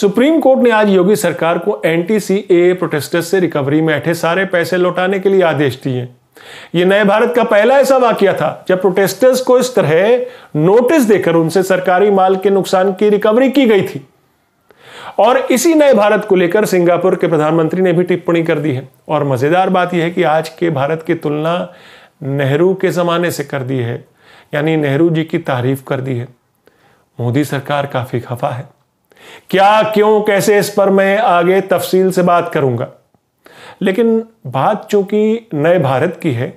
supreme court ने आज योगी सरकार को एंटी सी ए प्रोटेस्टर्स से रिकवरी में बैठे सारे पैसे लौटाने के लिए आदेश दिए यह नए भारत का पहला ऐसा वाक्य था जब प्रोटेस्टर्स को इस तरह नोटिस देकर उनसे सरकारी माल के नुकसान की रिकवरी की गई थी और इसी नए भारत को लेकर सिंगापुर के प्रधानमंत्री ने भी टिप्पणी कर दी है और मजेदार बात यह है कि आज के भारत की तुलना नेहरू के जमाने से कर दी है यानी नेहरू जी की तारीफ कर दी है मोदी सरकार काफी खफा है क्या क्यों कैसे इस पर मैं आगे तफसील से बात करूंगा लेकिन बात चूंकि नए भारत की है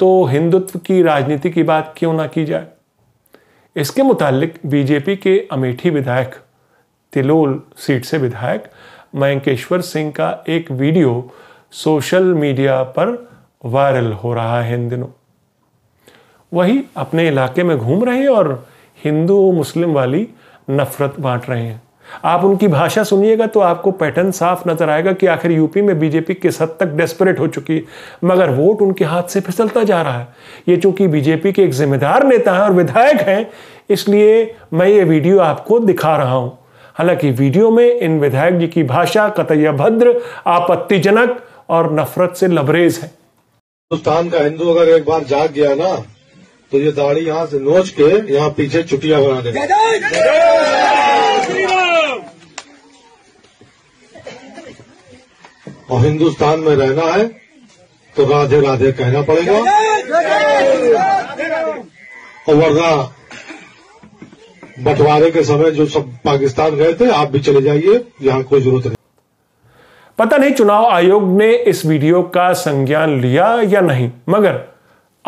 तो हिंदुत्व की राजनीति की बात क्यों ना की जाए इसके मुतालिक बीजेपी के अमेठी विधायक तिलोल सीट से विधायक मयंकेश्वर सिंह का एक वीडियो सोशल मीडिया पर वायरल हो रहा है इन दिनों वही अपने इलाके में घूम रहे हैं और हिंदू मुस्लिम वाली नफरत बांट रहे हैं आप उनकी भाषा सुनिएगा तो आपको पैटर्न साफ नजर आएगा कि आखिर यूपी में बीजेपी किस हद तक डेस्परेट हो चुकी है मगर वोट उनके हाथ से फिसलता जा रहा है ये चूंकि बीजेपी के एक जिम्मेदार नेता हैं और विधायक हैं इसलिए मैं ये वीडियो आपको दिखा रहा हूं हालांकि वीडियो में इन विधायक जी की भाषा कतैया भद्र आपत्तिजनक और नफरत से लबरेज है हिंदुस्तान का हिंदू अगर एक बार जाग गया ना तो ये दाढ़ी यहाँ से नोच के यहाँ पीछे चुटिया बना देगा और हिंदुस्तान में रहना है तो राधे राधे कहना पड़ेगा और वरना बंटवारे के समय जो सब पाकिस्तान गए थे आप भी चले जाइए यहाँ कोई जरूरत नहीं पता नहीं चुनाव आयोग ने इस वीडियो का संज्ञान लिया या नहीं मगर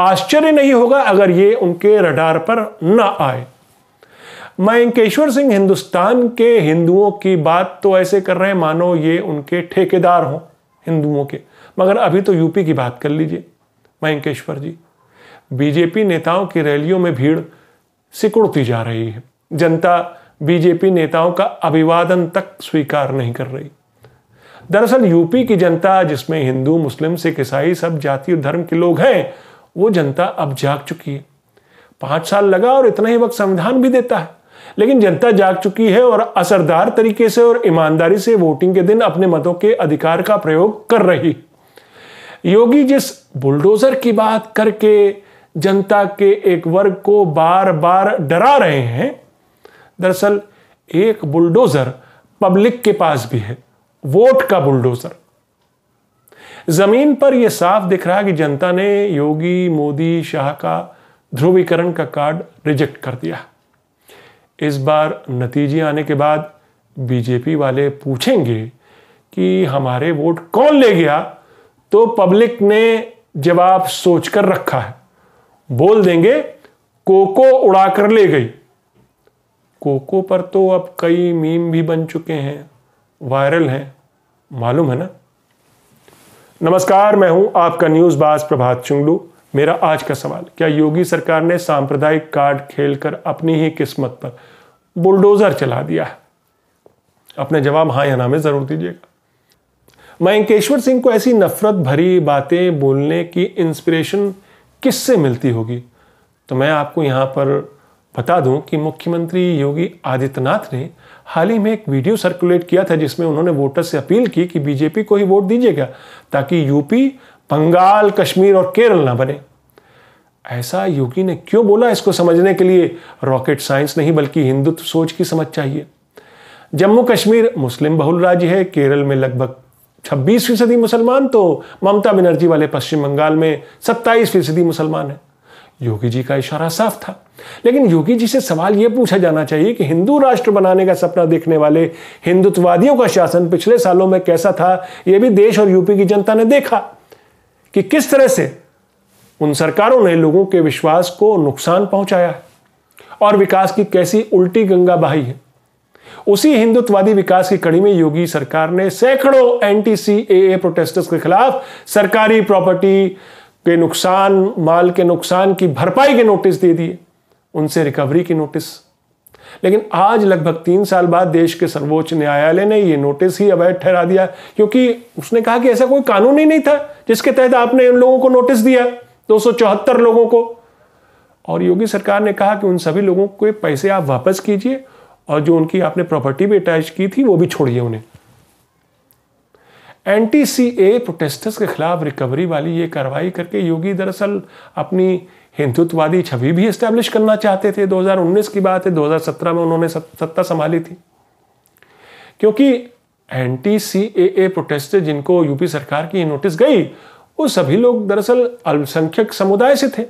आश्चर्य नहीं होगा अगर ये उनके रडार पर न आए मयंकेश्वर सिंह हिंदुस्तान के हिंदुओं की बात तो ऐसे कर रहे हैं मानो ये उनके ठेकेदार हों हिंदुओं के मगर अभी तो यूपी की बात कर लीजिए मयंकेश्वर जी बीजेपी नेताओं की रैलियों में भीड़ सिकुड़ती जा रही है जनता बीजेपी नेताओं का अभिवादन तक स्वीकार नहीं कर रही दरअसल यूपी की जनता जिसमें हिंदू मुस्लिम सिख ईसाई सब जाति और धर्म के लोग हैं वो जनता अब जाग चुकी है पांच साल लगा और इतना ही वक्त संविधान भी देता है लेकिन जनता जाग चुकी है और असरदार तरीके से और ईमानदारी से वोटिंग के दिन अपने मतों के अधिकार का प्रयोग कर रही योगी जिस बुलडोजर की बात करके जनता के एक वर्ग को बार बार डरा रहे हैं दरअसल एक बुलडोजर पब्लिक के पास भी है वोट का बुलडोजर जमीन पर यह साफ दिख रहा है कि जनता ने योगी मोदी शाह का ध्रुवीकरण का कार्ड रिजेक्ट कर दिया इस बार नतीजे आने के बाद बीजेपी वाले पूछेंगे कि हमारे वोट कौन ले गया तो पब्लिक ने जवाब सोचकर रखा है बोल देंगे कोको उड़ाकर ले गई कोको पर तो अब कई मीम भी बन चुके हैं वायरल हैं मालूम है ना नमस्कार मैं हूं आपका न्यूज़ बाज प्रभात चुंगलू मेरा आज का सवाल क्या योगी सरकार ने सांप्रदायिक कार्ड खेलकर अपनी ही किस्मत पर बुलडोजर चला दिया है अपने जवाब हाँ या ना में जरूर दीजिएगा मयंकेश्वर सिंह को ऐसी नफरत भरी बातें बोलने की इंस्पिरेशन किससे मिलती होगी तो मैं आपको यहाँ पर बता दूं कि मुख्यमंत्री योगी आदित्यनाथ ने हाल ही में एक वीडियो सर्कुलेट किया था जिसमें उन्होंने वोटर से अपील की कि बीजेपी को ही वोट दीजिएगा ताकि यूपी बंगाल कश्मीर और केरल ना बने ऐसा योगी ने क्यों बोला इसको समझने के लिए रॉकेट साइंस नहीं बल्कि हिंदुत्व सोच की समझ चाहिए जम्मू कश्मीर मुस्लिम बहुल राज्य है केरल में लगभग 26 फीसदी मुसलमान तो ममता बनर्जी वाले पश्चिम बंगाल में 27 फीसदी मुसलमान है योगी जी का इशारा साफ था लेकिन योगी जी से सवाल यह पूछा जाना चाहिए कि हिंदू राष्ट्र बनाने का सपना देखने वाले हिंदुत्ववादियों का शासन पिछले सालों में कैसा था यह भी देश और यूपी की जनता ने देखा कि किस तरह से उन सरकारों ने लोगों के विश्वास को नुकसान पहुंचाया है और विकास की कैसी उल्टी गंगा बहाई है उसी हिंदुत्ववादी विकास की कड़ी में योगी सरकार ने सैकड़ों टी सी ए प्रोटेस्टर्स के खिलाफ सरकारी प्रॉपर्टी के नुकसान माल के नुकसान की भरपाई के नोटिस दे दिए उनसे रिकवरी की नोटिस लेकिन आज लगभग तीन साल बाद देश के सर्वोच्च न्यायालय ने यह नोटिस ही अवैध ठहरा दिया क्योंकि उसने कहा कि ऐसा कोई कानून ही नहीं था जिसके तहत आपने उन लोगों को नोटिस दिया दो लोगों को और योगी सरकार ने कहा कि उन सभी लोगों के पैसे आप वापस कीजिए और जो उनकी आपने प्रॉपर्टी भी अटैच की थी वो भी छोड़िए उन्हें एंटी सी ए प्रोटेस्टर्स के खिलाफ रिकवरी वाली ये कार्रवाई करके योगी दरअसल अपनी हिंदुत्ववादी छवि भी इस्टेब्लिश करना चाहते थे 2019 की बात है 2017 में उन्होंने सत्ता संभाली थी क्योंकि anti C A A protest जिनको यूपी सरकार की नोटिस गई वो सभी लोग दरअसल अल्पसंख्यक समुदाय से थे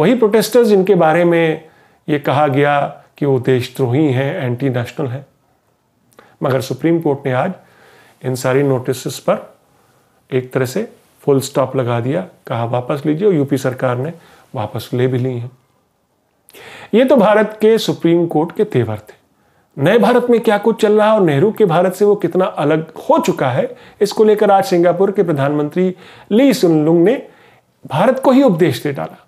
वही प्रोटेस्टर्स जिनके बारे में ये कहा गया कि वो देशद्रोही हैं एंटी नेशनल हैं मगर सुप्रीम कोर्ट ने आज इन सारी नोटिस पर एक तरह से फुल स्टॉप लगा दिया कहा वापस लीजिए और यूपी सरकार ने वापस ले भी ली है ये तो भारत के सुप्रीम कोर्ट के तेवर थे नए भारत में क्या कुछ चल रहा है और नेहरू के भारत से वो कितना अलग हो चुका है इसको लेकर आज सिंगापुर के प्रधानमंत्री ली सुन लुंग ने भारत को ही उपदेश दे डाला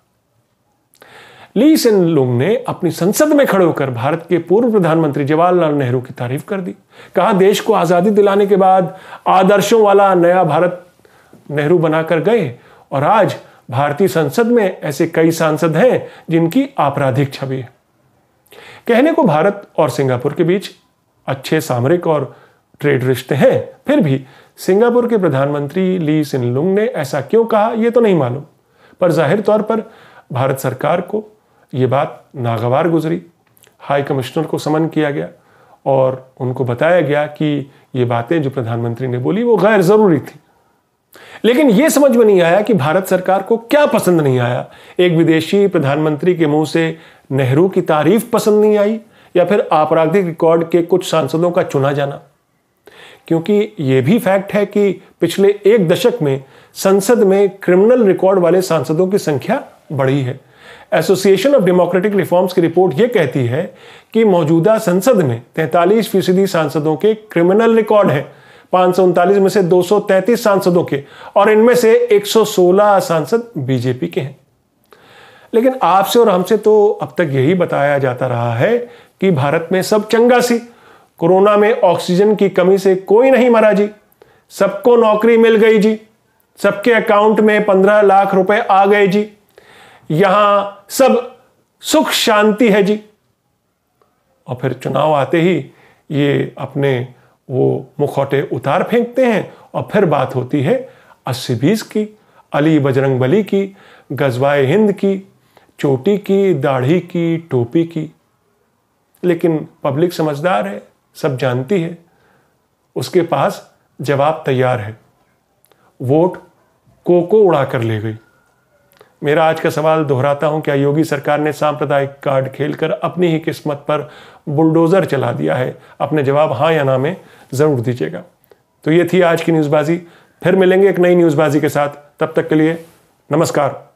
ली सेन लुंग ने अपनी संसद में खड़े होकर भारत के पूर्व प्रधानमंत्री जवाहरलाल नेहरू की तारीफ कर दी कहा देश को आज़ादी दिलाने के बाद आदर्शों वाला नया भारत नेहरू बनाकर गए और आज भारतीय संसद में ऐसे कई सांसद हैं जिनकी आपराधिक छवि है कहने को भारत और सिंगापुर के बीच अच्छे सामरिक और ट्रेड रिश्ते हैं फिर भी सिंगापुर के प्रधानमंत्री ली लुंग ने ऐसा क्यों कहा यह तो नहीं मालूम पर जाहिर तौर पर भारत सरकार को ये बात नागवार गुजरी हाई कमिश्नर को समन किया गया और उनको बताया गया कि ये बातें जो प्रधानमंत्री ने बोली वो गैर ज़रूरी थी लेकिन यह समझ में नहीं आया कि भारत सरकार को क्या पसंद नहीं आया एक विदेशी प्रधानमंत्री के मुंह से नेहरू की तारीफ पसंद नहीं आई या फिर आपराधिक रिकॉर्ड के कुछ सांसदों का चुना जाना क्योंकि यह भी फैक्ट है कि पिछले एक दशक में संसद में क्रिमिनल रिकॉर्ड वाले सांसदों की संख्या बढ़ी है एसोसिएशन ऑफ डेमोक्रेटिक रिफॉर्म्स की रिपोर्ट ये कहती है कि मौजूदा संसद में तैंतालीस फीसदी सांसदों के क्रिमिनल रिकॉर्ड है पांच में से दो सांसदों के और इनमें से 116 सांसद बीजेपी के हैं लेकिन आपसे और हमसे तो अब तक यही बताया जाता रहा है कि भारत में सब चंगा सी कोरोना में ऑक्सीजन की कमी से कोई नहीं मरा जी सबको नौकरी मिल गई जी सबके अकाउंट में पंद्रह लाख रुपए आ गए जी यहां सब सुख शांति है जी और फिर चुनाव आते ही ये अपने वो मुखौटे उतार फेंकते हैं और फिर बात होती है अस्सी बीस की अली बजरंग बली की गजवाए हिंद की चोटी की दाढ़ी की टोपी की लेकिन पब्लिक समझदार है सब जानती है उसके पास जवाब तैयार है वोट को को उड़ा कर ले गई मेरा आज का सवाल दोहराता हूं क्या योगी सरकार ने सांप्रदायिक कार्ड खेलकर अपनी ही किस्मत पर बुलडोजर चला दिया है अपने जवाब हाँ या ना में ज़रूर दीजिएगा तो ये थी आज की न्यूज़बाजी फिर मिलेंगे एक नई न्यूज़बाजी के साथ तब तक के लिए नमस्कार